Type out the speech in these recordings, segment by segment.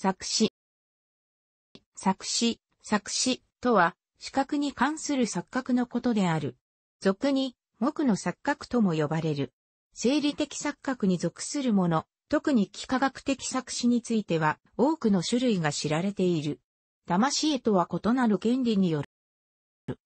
作詞。作詞、作詞とは、視覚に関する錯覚のことである。俗に、木の錯覚とも呼ばれる。生理的錯覚に属するもの、特に幾何学的作詞については、多くの種類が知られている。魂絵とは異なる原理による。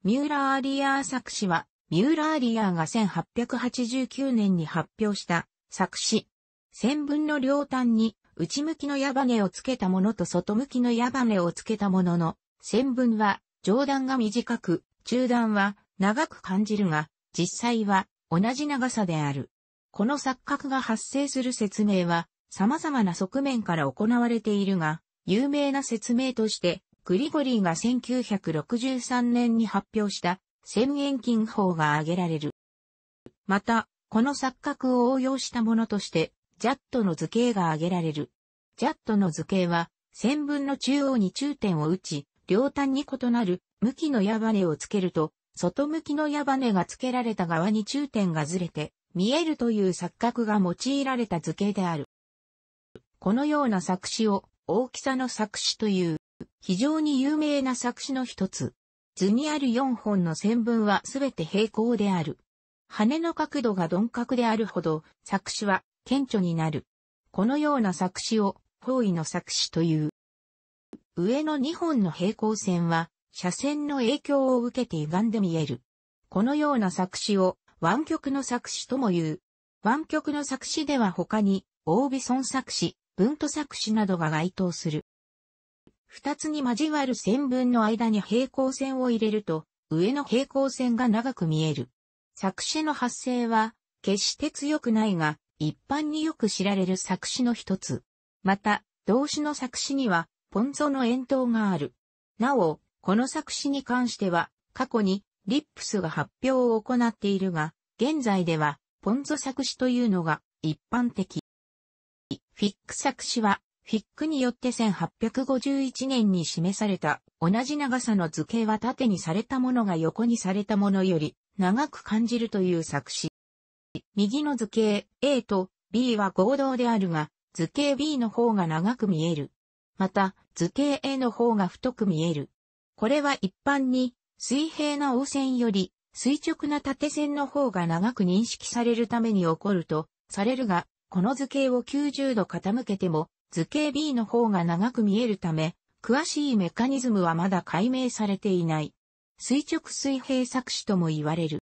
ミューラー・アリアー作詞は、ミューラー・アリアーが1889年に発表した作詞。線分の両端に内向きの矢羽をつけたものと外向きの矢羽をつけたものの、線分は上段が短く、中段は長く感じるが、実際は同じ長さである。この錯覚が発生する説明は様々な側面から行われているが、有名な説明として、グリゴリーが1963年に発表した千円金法が挙げられる。また、この錯覚を応用したものとして、ジャットの図形が挙げられる。ジャットの図形は、線分の中央に中点を打ち、両端に異なる向きの矢羽をつけると、外向きの矢羽がつけられた側に中点がずれて、見えるという錯覚が用いられた図形である。このような作詞を大きさの作詞という、非常に有名な作詞の一つ。図にある4本の線分はすべて平行である。羽の角度が鈍角であるほど、作詞は顕著になる。このような作詞を方位の作詞という。上の2本の平行線は、斜線の影響を受けて歪んで見える。このような作詞を湾曲の作詞とも言う。湾曲の作詞では他に、オービソン作詞、文都作詞などが該当する。二つに交わる線分の間に平行線を入れると、上の平行線が長く見える。作詞の発生は、決して強くないが、一般によく知られる作詞の一つ。また、動詞の作詞には、ポンゾの遠筒がある。なお、この作詞に関しては、過去に、リップスが発表を行っているが、現在では、ポンゾ作詞というのが一般的。フィック作詞は、フィックによって1851年に示された同じ長さの図形は縦にされたものが横にされたものより長く感じるという作詞。右の図形 A と B は合同であるが、図形 B の方が長く見える。また、図形 A の方が太く見える。これは一般に、水平な横線より、垂直な縦線の方が長く認識されるために起こると、されるが、この図形を90度傾けても、図形 B の方が長く見えるため、詳しいメカニズムはまだ解明されていない。垂直水平作詞とも言われる。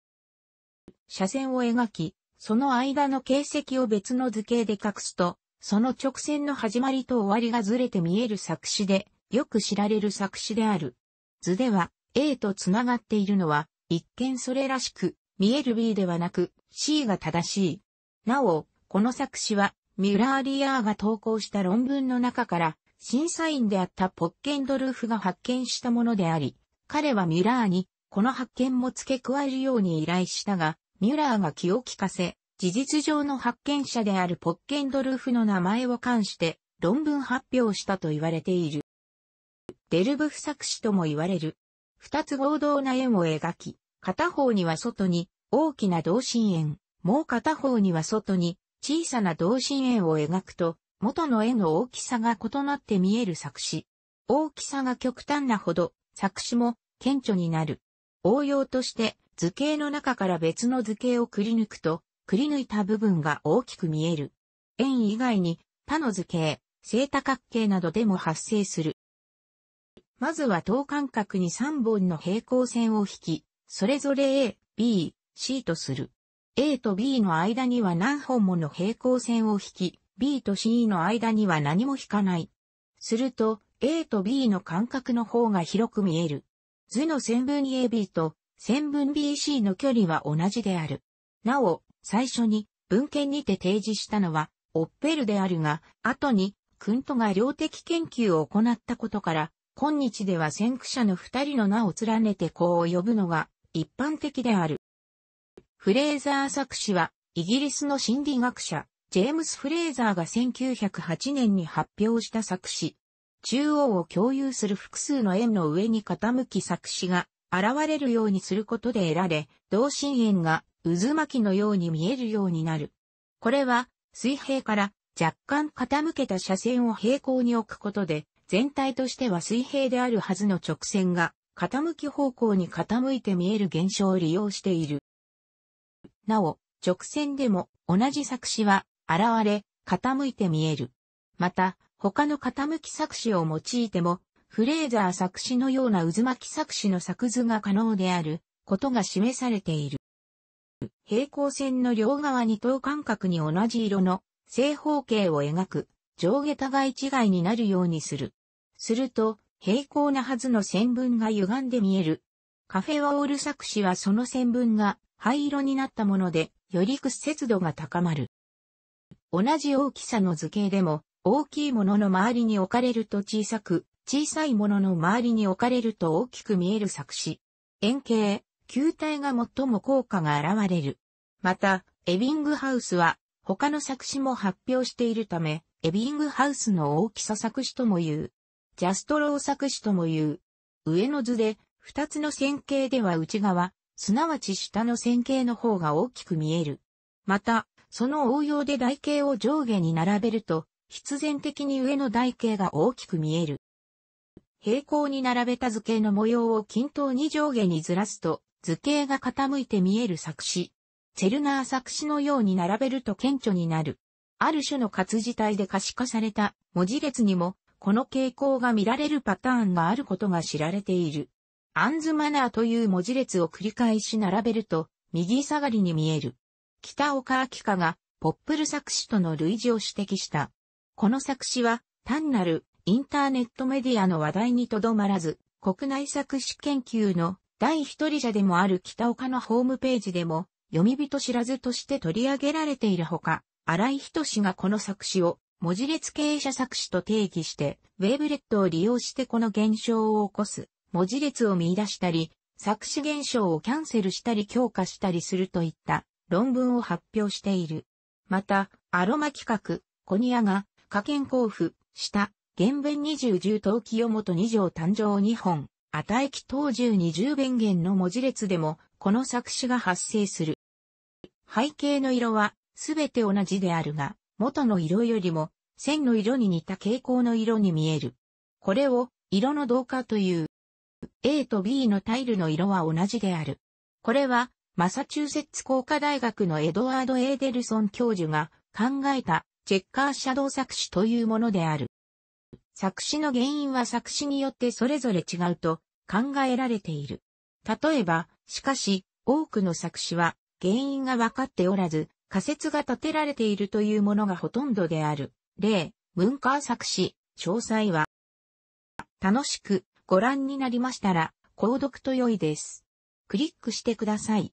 斜線を描き、その間の形跡を別の図形で隠すと、その直線の始まりと終わりがずれて見える作詞で、よく知られる作詞である。図では A と繋がっているのは、一見それらしく、見える B ではなく C が正しい。なお、この作詞は、ミュラーリアーが投稿した論文の中から、審査員であったポッケンドルフが発見したものであり、彼はミュラーにこの発見も付け加えるように依頼したが、ミュラーが気を利かせ、事実上の発見者であるポッケンドルフの名前を冠して論文発表したと言われている。デルブフ作詞とも言われる。二つ合同な円を描き、片方には外に大きな同心円、もう片方には外に小さな同心円を描くと、元の絵の大きさが異なって見える作詞。大きさが極端なほど、作詞も顕著になる。応用として図形の中から別の図形をくり抜くと、くり抜いた部分が大きく見える。円以外に他の図形、正多角形などでも発生する。まずは等間隔に3本の平行線を引き、それぞれ A、B、C とする。A と B の間には何本もの平行線を引き、B と C の間には何も引かない。すると、A と B の間隔の方が広く見える。図の線分 AB と線分 BC の距離は同じである。なお、最初に文献にて提示したのは、オッペルであるが、後に、クントが量的研究を行ったことから、今日では先駆者の二人の名を連ねて子を呼ぶのが一般的である。フレーザー作詞は、イギリスの心理学者、ジェームス・フレーザーが1908年に発表した作詞、中央を共有する複数の円の上に傾き作詞が現れるようにすることで得られ、同心円が渦巻きのように見えるようになる。これは水平から若干傾けた斜線を平行に置くことで、全体としては水平であるはずの直線が傾き方向に傾いて見える現象を利用している。なお、直線でも同じ作詞は現れ、傾いて見える。また、他の傾き作詞を用いても、フレーザー作詞のような渦巻き作詞の作図が可能であることが示されている。平行線の両側に等間隔に同じ色の正方形を描く上下互い違いになるようにする。すると、平行なはずの線分が歪んで見える。カフェワオール作詞はその線分が灰色になったもので、より屈折度が高まる。同じ大きさの図形でも、大きいものの周りに置かれると小さく、小さいものの周りに置かれると大きく見える作詞。円形、球体が最も効果が現れる。また、エビングハウスは、他の作詞も発表しているため、エビングハウスの大きさ作詞とも言う。ジャストロー作詞とも言う。上の図で、二つの線形では内側、すなわち下の線形の方が大きく見える。また、その応用で台形を上下に並べると、必然的に上の台形が大きく見える。平行に並べた図形の模様を均等に上下にずらすと、図形が傾いて見える作詞。チェルナー作詞のように並べると顕著になる。ある種の活字体で可視化された文字列にも、この傾向が見られるパターンがあることが知られている。アンズマナーという文字列を繰り返し並べると、右下がりに見える。北岡明香が、ポップル作詞との類似を指摘した。この作詞は単なるインターネットメディアの話題にとどまらず、国内作詞研究の第一人者でもある北岡のホームページでも、読み人知らずとして取り上げられているほか、荒井仁がこの作詞を文字列傾斜作詞と定義して、ウェーブレットを利用してこの現象を起こす文字列を見出したり、作詞現象をキャンセルしたり強化したりするといった論文を発表している。また、アロマ企画、コニアが加県甲府、下、原弁二十十等清元二条誕生二本、与え木当十二十弁言の文字列でも、この作詞が発生する。背景の色は、すべて同じであるが、元の色よりも、線の色に似た傾向の色に見える。これを、色の同化という。A と B のタイルの色は同じである。これは、マサチューセッツ工科大学のエドワード・エーデルソン教授が考えたチェッカーシャドウ作詞というものである。作詞の原因は作詞によってそれぞれ違うと考えられている。例えば、しかし、多くの作詞は原因が分かっておらず、仮説が立てられているというものがほとんどである。例、文化作詞、詳細は、楽しくご覧になりましたら、購読と良いです。クリックしてください。